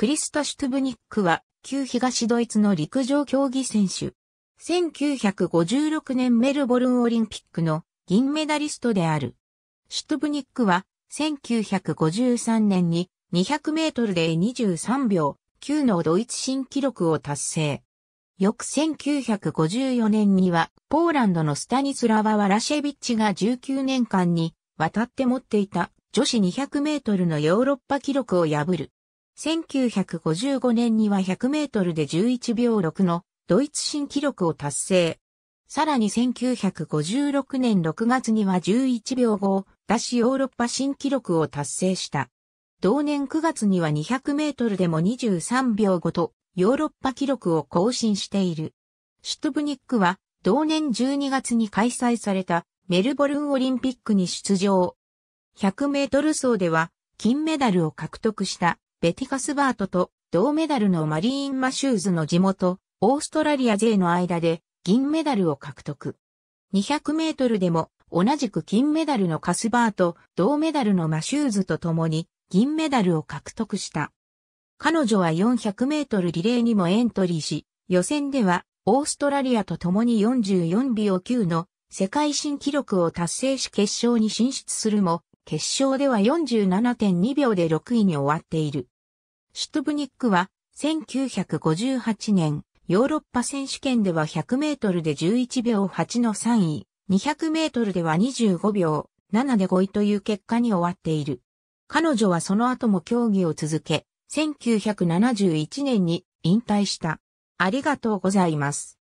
クリスタ・シュトゥブニックは、旧東ドイツの陸上競技選手。1956年メルボルンオリンピックの銀メダリストである。シュトゥブニックは、1953年に200メートルで23秒9のドイツ新記録を達成。翌1954年には、ポーランドのスタニスラワ・ワラシェビッチが19年間に渡って持っていた女子200メートルのヨーロッパ記録を破る。1955年には100メートルで11秒6のドイツ新記録を達成。さらに1956年6月には11秒5出しヨーロッパ新記録を達成した。同年9月には200メートルでも23秒5とヨーロッパ記録を更新している。シュトブニックは同年12月に開催されたメルボルンオリンピックに出場。100メートル走では金メダルを獲得したベティカスバートと銅メダルのマリーン・マシューズの地元、オーストラリア勢の間で銀メダルを獲得。200メートルでも同じく金メダルのカスバート、銅メダルのマシューズと共に銀メダルを獲得した。彼女は400メートルリレーにもエントリーし、予選ではオーストラリアと共に44秒9の世界新記録を達成し決勝に進出するも、決勝では47.2秒で6位に終わっている。シュトブニックは1958年ヨーロッパ選手権では100メートルで11秒8の3位、200メートルでは25秒7で5位という結果に終わっている。彼女はその後も競技を続け、1971年に引退した。ありがとうございます。